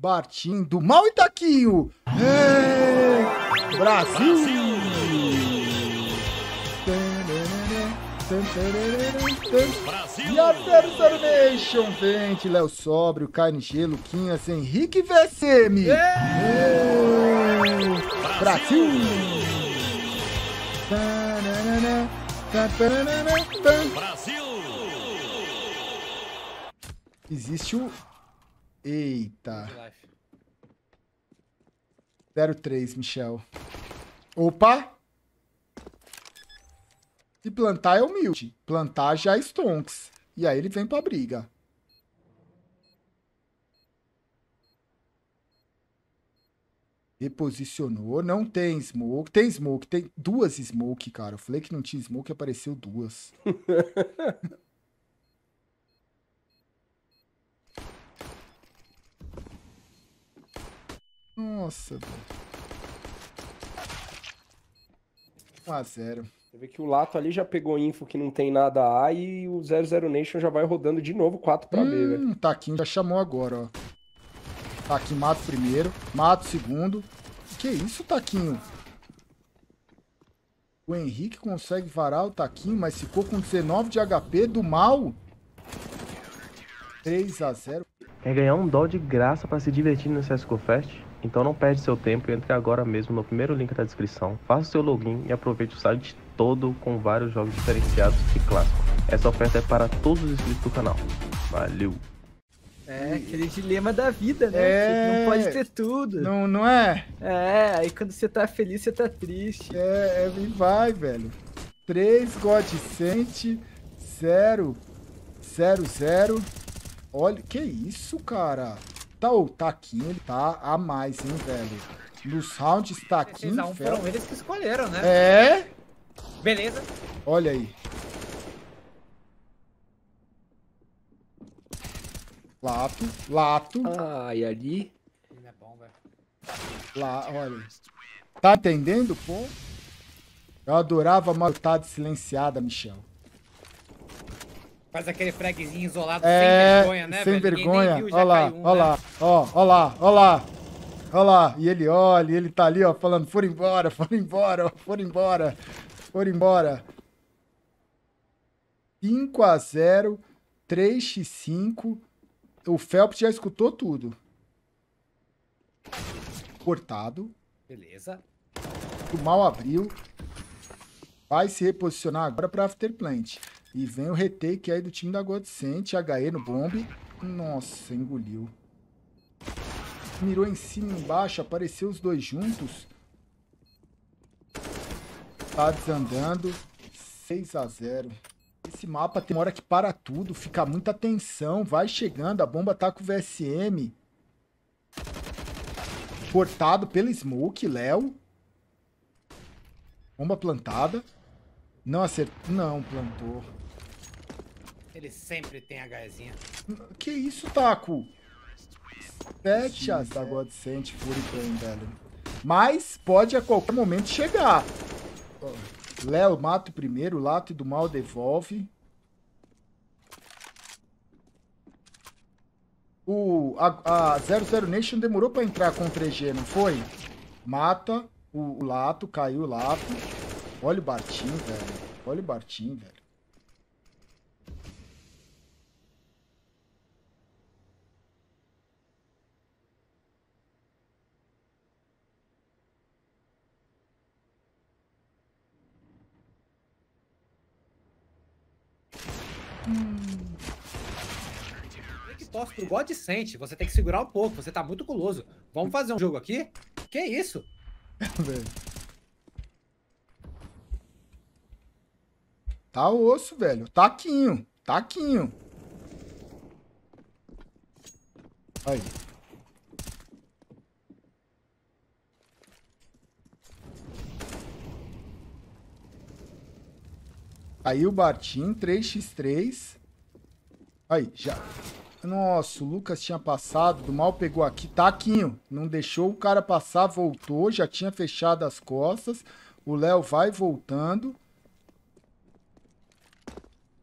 Bartim do Mal e Taquinho. É... Brasil! Brasil! E a Terceira Nation vem Léo Sóbrio, Caio G, Luquinhas, Henrique VSM. É... é. Brasil! Brasil! Existe o Eita. 03, Michel. Opa! E plantar é humilde. Plantar já é Stonks. E aí ele vem pra briga. Reposicionou. Não tem smoke. Tem smoke. Tem duas smoke, cara. Eu falei que não tinha smoke, apareceu duas. Nossa, velho. 1x0. Você vê que o Lato ali já pegou info que não tem nada A e o 00 Nation já vai rodando de novo 4 pra hum, B, velho. Taquinho já chamou agora, ó. Taquinho mata o primeiro, mata o segundo. Que isso, Taquinho? O Henrique consegue varar o Taquinho, mas ficou com 19 de HP do mal. 3 a 0 É ganhar um dó de graça pra se divertir no CSGO Fest? Então não perde seu tempo e entre agora mesmo no primeiro link da descrição, faça seu login e aproveite o site todo com vários jogos diferenciados e clássicos. Essa oferta é para todos os inscritos do canal. Valeu! É, aquele dilema da vida, né? É... Não pode ter tudo. Não, não é? É, aí quando você tá feliz, você tá triste. É, é e vai, velho. 3 Godsent 0 0 0. Olha, que isso, cara? Tá, o taquinho, tá ele tá a mais, hein, velho. No sound, está Vocês um foram eles que escolheram, né? É? Beleza. Olha aí. Lato, lato. Ai, ah, ali... É bom, velho. Lá, olha. Tá entendendo, pô? Eu adorava a lutada silenciada, Michel. Faz aquele fragzinho isolado é, sem vergonha, né? Sem velho? vergonha. olha lá, olha né? lá, olha lá, olha lá. Olha lá, e ele olha, e ele tá ali, ó, falando, foram embora, foram embora, foram embora, foram embora. 5x0, 3x5, o Phelps já escutou tudo. Cortado. Beleza. O mal abriu. Vai se reposicionar agora pra After Plant. E vem o retake aí do time da Godsent. HE no bomb. Nossa, engoliu. Mirou em cima e embaixo. Apareceu os dois juntos. Tá desandando. 6 a 0 Esse mapa tem uma hora que para tudo. Fica muita tensão. Vai chegando. A bomba tá com o VSM. Cortado pelo Smoke, Léo. Bomba plantada. Não acertou. Não, plantou. Ele sempre tem HEzinha. Que isso, Taco? 7 as da God Sent velho. Mas pode a qualquer momento chegar. Léo mata o primeiro, Lato do Mal devolve. O, a, a 00 Nation demorou pra entrar com o 3G, não foi? Mata o, o Lato, caiu o Lato. Olha o Bartim, velho. Olha o Bartim, velho. Posso pro God sente, você tem que segurar um pouco, você tá muito guloso. Vamos fazer um jogo aqui? Que isso? velho. Tá osso, velho. Taquinho. Taquinho. Aí. Aí o Bartim, 3x3. Aí, já. Nossa, o Lucas tinha passado, do mal pegou aqui. Taquinho, não deixou o cara passar, voltou, já tinha fechado as costas. O Léo vai voltando.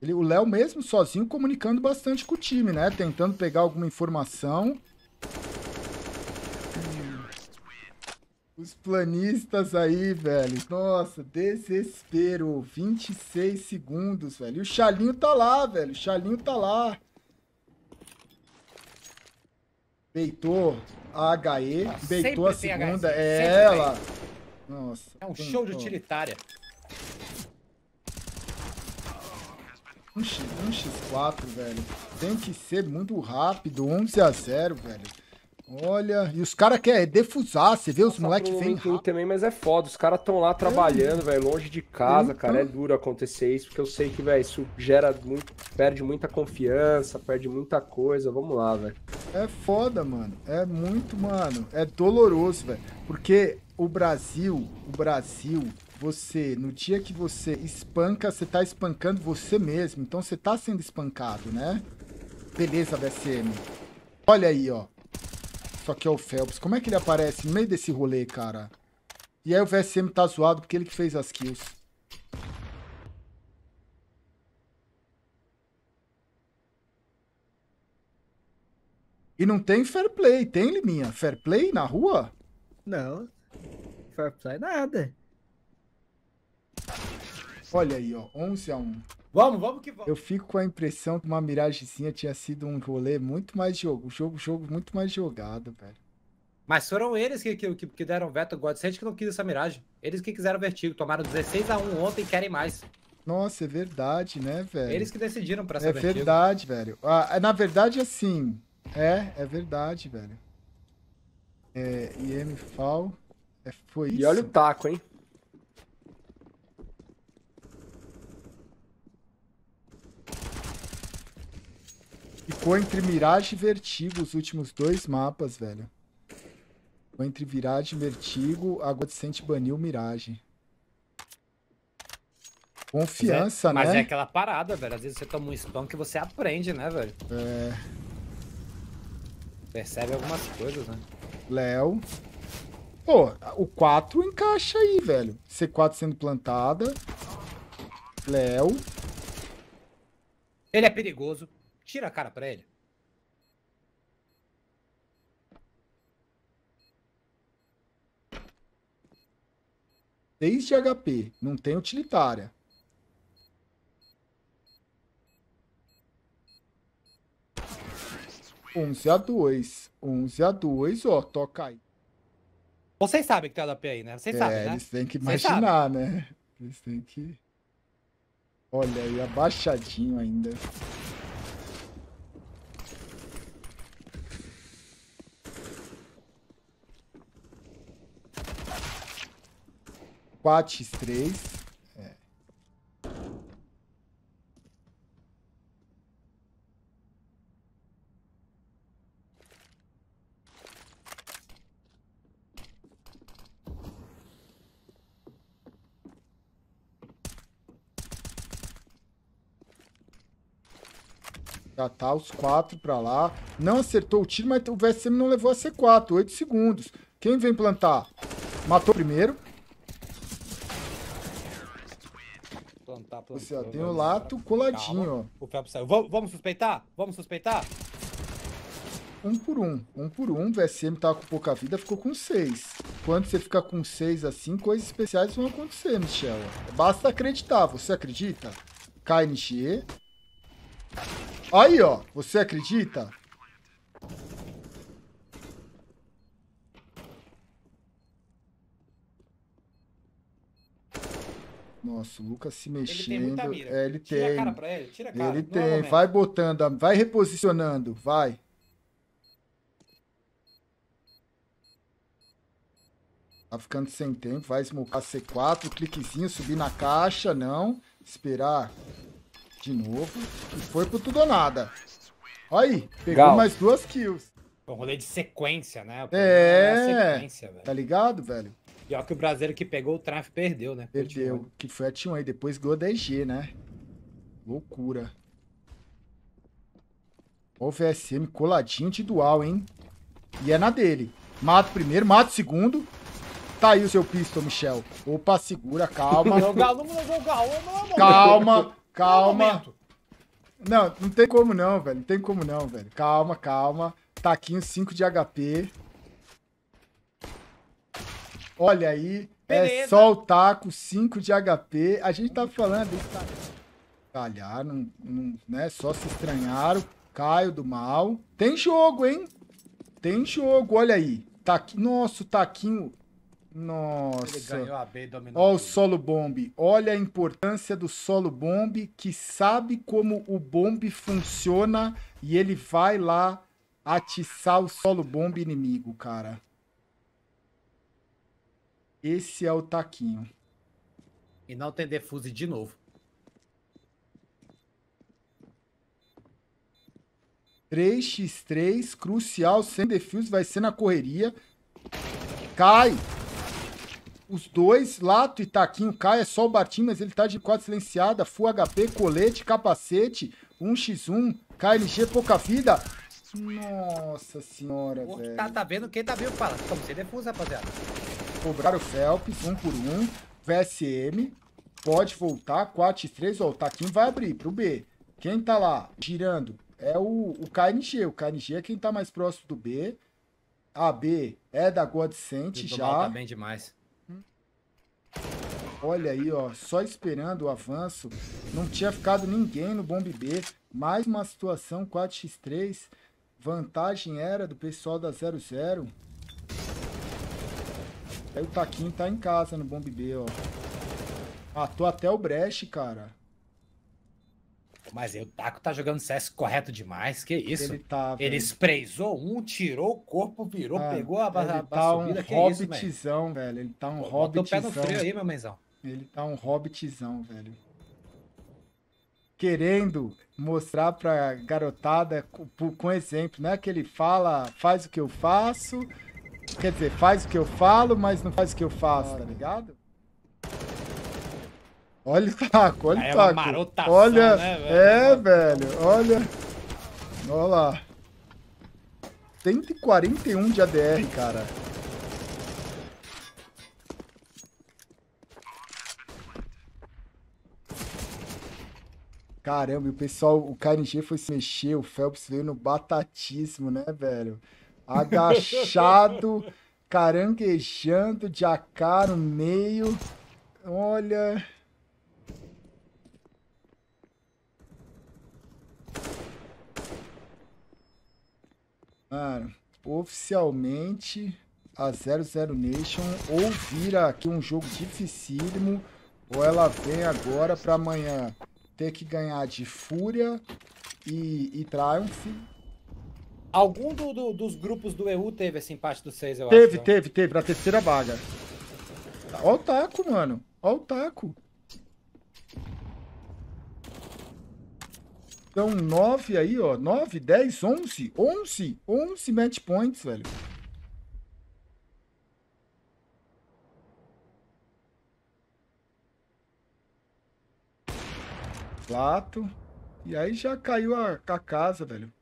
Ele, o Léo mesmo sozinho comunicando bastante com o time, né? Tentando pegar alguma informação. Os planistas aí, velho. Nossa, desespero. 26 segundos, velho. E o Chalinho tá lá, velho. O Chalinho tá lá. Beitou a HE. Ah, beitou a segunda. É ela. Nossa. É um show de utilitária. Um, x, um X4, velho. Tem que ser muito rápido. 11 a 0 velho. Olha, e os caras querem defusar, você vê os moleques vêm rápido. também, mas é foda, os caras estão lá trabalhando, velho, longe de casa, então... cara, é então. duro acontecer isso, porque eu sei que, velho, isso gera muito, perde muita confiança, perde muita coisa, vamos lá, velho. É foda, mano, é muito, mano, é doloroso, velho, porque o Brasil, o Brasil, você, no dia que você espanca, você está espancando você mesmo. Então você está sendo espancado, né? Beleza, VSM. Olha aí, ó. Só que é o Phelps. Como é que ele aparece no meio desse rolê, cara? E aí o VSM tá zoado porque ele que fez as kills. E não tem fair play, tem, Liminha? Fair play na rua? Não, fair play nada. Olha aí, ó, 11 a 1. Vamos, vamos que vamos. Eu fico com a impressão que uma miragemzinha tinha sido um rolê muito mais jogo, jogo, jogo muito mais jogado, velho. Mas foram eles que, que, que deram veto ao Godsend que não quis essa miragem. Eles que quiseram vertigo, tomaram 16 a 1 ontem e querem mais. Nossa, é verdade, né, velho? Eles que decidiram pra essa É vertigo. verdade, velho. Ah, é, na verdade, assim, é, é verdade, velho. É, IM Fall, é, foi e isso. E olha o taco, hein? Ficou entre Mirage e Vertigo os últimos dois mapas, velho. Ficou entre Mirage e Vertigo, a Godsent baniu Mirage. Confiança, mas é, mas é né? Mas é aquela parada, velho. Às vezes você toma um spam que você aprende, né, velho? É. Percebe algumas coisas, né? Léo. Pô, o 4 encaixa aí, velho. C4 sendo plantada. Léo. Ele é perigoso. Tira a cara pra ele. Desde HP, não tem utilitária. Onze a dois, 11 a dois, ó, toca aí. Vocês sabem que tem HP aí, né? Vocês é, sabem, né? eles têm que imaginar, né? Eles têm que... Olha aí, abaixadinho ainda. 4x3. É. Já tá os quatro para lá. Não acertou o tiro, mas o VSM não levou a C4. 8 segundos. Quem vem plantar? Matou primeiro. Isso, ó, tem o lato tá coladinho, Calma. ó. O Felps saiu. Vamos, vamos suspeitar? Vamos suspeitar? Um por um. Um por um. O VSM tava com pouca vida, ficou com seis. Quando você ficar com seis assim, coisas especiais vão acontecer, Michel. Basta acreditar. Você acredita? KNG. Aí, ó. Você acredita? Nossa, o Lucas se mexendo. Ele tem muita mira. É, ele tira tem. a cara pra ele, tira a cara. Ele tem, é vai botando, vai reposicionando, vai. Tá ficando sem tempo, vai smocar C4, cliquezinho, subir na caixa, não. Esperar de novo. E foi pro tudo ou nada. Olha aí, pegou Gal. mais duas kills. Foi um rolê de sequência, né? É, é sequência, velho. tá ligado, velho? Pior que o brasileiro que pegou o tráfego perdeu, né? Perdeu, que foi a T1 aí, depois ganhou 10G, né? Loucura. Ó o VSM coladinho de dual, hein? E é na dele. Mata o primeiro, mata o segundo. Tá aí o seu pistol, Michel. Opa, segura, calma. calma, calma. Não, não tem como não, velho. Não tem como não, velho. Calma, calma. Taquinho 5 de HP. Olha aí, é Beleza. é só o taco, 5 de HP. A gente tá falando Calhar, não, não, né? Só se estranharam. Caio do mal. Tem jogo, hein? Tem jogo, olha aí. Taqui... Nossa, o taquinho. Nossa. Ele ganhou a B dominou. o solo bomb. Olha a importância do solo bomb, que sabe como o bomb funciona e ele vai lá atiçar o solo bomb inimigo, cara. Esse é o taquinho. E não tem defuse de novo. 3x3, crucial, sem defuse, vai ser na correria. Cai! Os dois, Lato e Taquinho, cai, é só o Batim, mas ele tá de quadra silenciada, full HP, colete, capacete, 1x1, KLG, pouca vida. Nossa senhora, velho. Tá, tá vendo? Quem tá vendo fala. Como você defuse, rapaziada. Cobrar o Phelps, um por um. VSM. Pode voltar, 4x3. Ó, o Taquinho vai abrir pro B. Quem tá lá girando é o, o KNG. O KNG é quem tá mais próximo do B. A B é da Godsent já. Tá bem demais. Olha aí, ó, só esperando o avanço. Não tinha ficado ninguém no bomb B. Mais uma situação 4x3. Vantagem era do pessoal da 00. Aí o Taquinho tá em casa no Bomb B, ó. Matou até o Brecht, cara. Mas aí, o Taco tá jogando CS correto demais, que isso? Ele tá, Ele sprayzou um, tirou o corpo, virou, ah, pegou a, ele tá um que hobbitzão, é isso, velho. Ele tá um Pô, hobbitzão. o pé no freio aí, meu menzão. Ele tá um hobbitzão, velho. Querendo mostrar pra garotada com, com exemplo, né? que ele fala, faz o que eu faço, Quer dizer, faz o que eu falo, mas não faz o que eu faço, tá ligado? Olha o taco, olha o é taco. É olha, né, velho? é, velho, olha. Olha lá. 141 de ADR, cara. Caramba, e o pessoal, o KNG foi se mexer, o Phelps veio no batatíssimo, né, velho? agachado, caranguejando de AK no meio. Olha. Mano, oficialmente a 00 Nation ou vira aqui um jogo dificílimo ou ela vem agora para amanhã ter que ganhar de Fúria e, e Triumph Algum do, do, dos grupos do assim, EU teve esse empate do 6, eu teve, acho. Teve, teve, teve, na terceira vaga. Ó o taco, mano. Ó o taco. Então, 9 aí, ó. 9, 10, 11. 11. 11 match points, velho. Plato. E aí já caiu a, a casa, velho.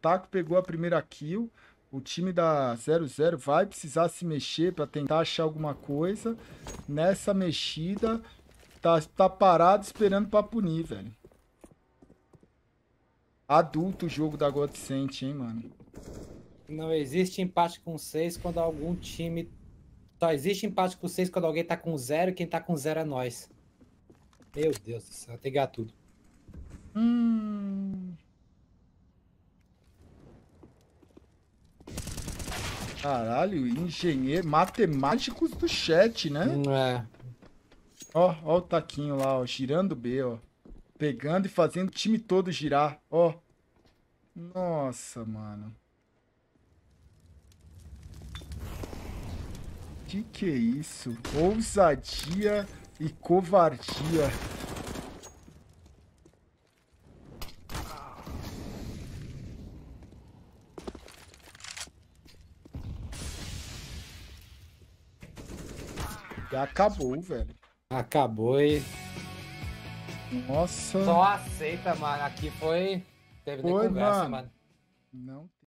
Taco pegou a primeira kill. O time da 00 vai precisar se mexer para tentar achar alguma coisa. Nessa mexida, tá, tá parado esperando para punir, velho. Adulto o jogo da God hein, mano? Não existe empate com 6 quando algum time. Só existe empate com 6 quando alguém tá com 0 e quem tá com 0 é nós. Meu Deus do céu, tem gato tudo. Hum. Caralho, engenheiro, matemáticos do chat, né? É. Ó, ó o taquinho lá, ó, girando B, ó. Pegando e fazendo o time todo girar, ó. Nossa, mano. Que que é isso? Ousadia e covardia. Acabou, velho. Acabou e. Nossa. Só aceita, mano. Aqui foi. Teve foi, conversa, mano. mano. Não